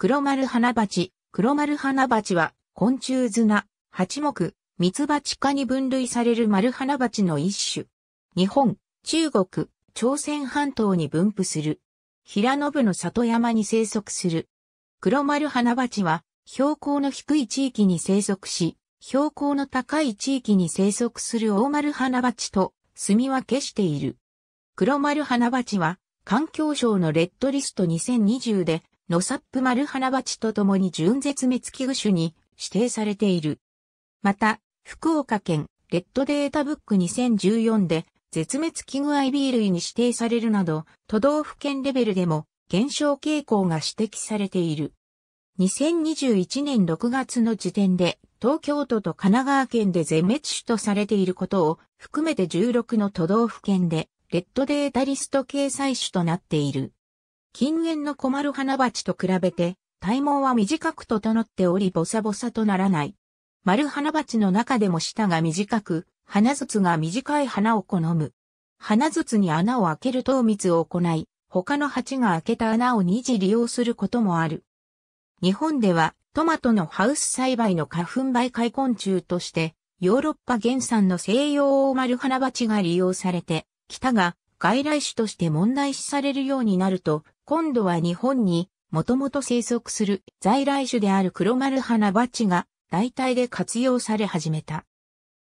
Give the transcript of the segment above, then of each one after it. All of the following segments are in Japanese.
黒丸花鉢。黒丸花鉢は、昆虫綱、八目、蜜蜂科に分類される丸花鉢の一種。日本、中国、朝鮮半島に分布する。平野部の里山に生息する。黒丸花鉢は、標高の低い地域に生息し、標高の高い地域に生息する大丸花鉢と住み分けしている。黒丸花鉢は、環境省のレッドリスト2020でノサップマルハナバチと共に純絶滅危惧種に指定されている。また、福岡県レッドデータブック2014で絶滅危惧 IB 類に指定されるなど、都道府県レベルでも減少傾向が指摘されている。2021年6月の時点で、東京都と神奈川県で全滅種とされていることを含めて16の都道府県で、レッドデータリスト掲載種となっている。近縁の小丸花鉢と比べて、体毛は短く整っておりボサボサとならない。丸花鉢の中でも舌が短く、花筒が短い花を好む。花筒に穴を開ける糖蜜を行い、他の鉢が開けた穴を二次利用することもある。日本ではトマトのハウス栽培の花粉媒介昆虫として、ヨーロッパ原産の西洋大丸花鉢が利用されて、北が外来種として問題視されるようになると、今度は日本にもともと生息する在来種である黒丸花バチが代替で活用され始めた。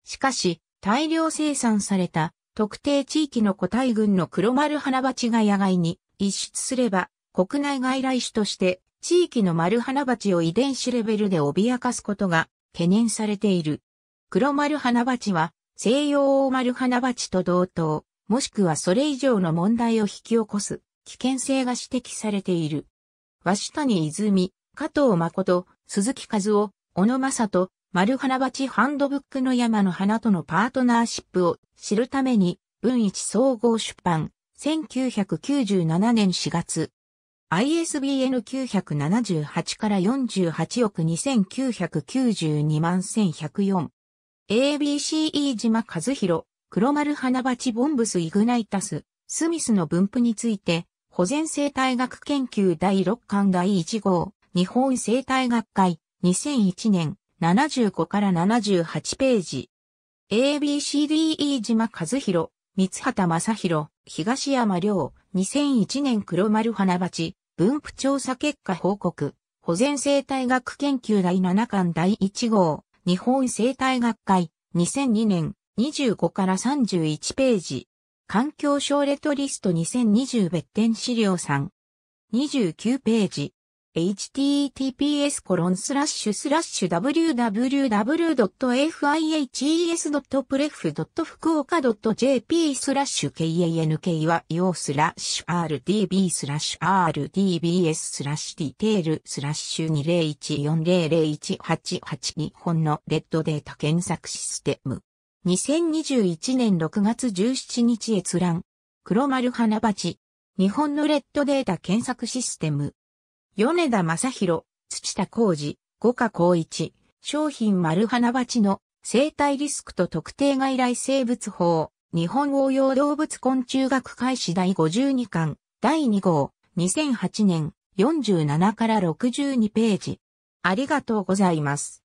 しかし、大量生産された特定地域の個体群の黒丸花バチが野外に一出すれば、国内外来種として地域の丸花バチを遺伝子レベルで脅かすことが懸念されている。黒丸花バチは西洋大丸花バチと同等、もしくはそれ以上の問題を引き起こす危険性が指摘されている。鷲谷泉、加藤誠、鈴木和夫、小野正人、丸花鉢ハンドブックの山の花とのパートナーシップを知るために、文一総合出版、1997年4月。ISBN 978から48億2992万1104。ABC 飯島和弘、黒丸花鉢ボンブスイグナイタス、スミスの分布について、保全生態学研究第6巻第1号、日本生態学会、2001年、75から78ページ。ABCDE 島和弘、三畑正弘、東山良、2001年黒丸花鉢、分布調査結果報告、保全生態学研究第7巻第1号、日本生態学会、2002年、25から31ページ。環境省レトリスト2020別点資料3。29ページ。https コロンスラッシュスラッシュ www.fihes.pref. 福岡 .jp スラッシュ kanky は io スラッシュ rdb スラッシュ rdbs スラッシュディテールスラッシュ2014001888日本のレッドデータ検索システム。2021年6月17日閲覧。黒丸花鉢。日本のレッドデータ検索システム。米田正宏、土田浩二、五花光一。商品丸花鉢の生態リスクと特定外来生物法。日本応用動物昆虫学開始第52巻。第2号。2008年47から62ページ。ありがとうございます。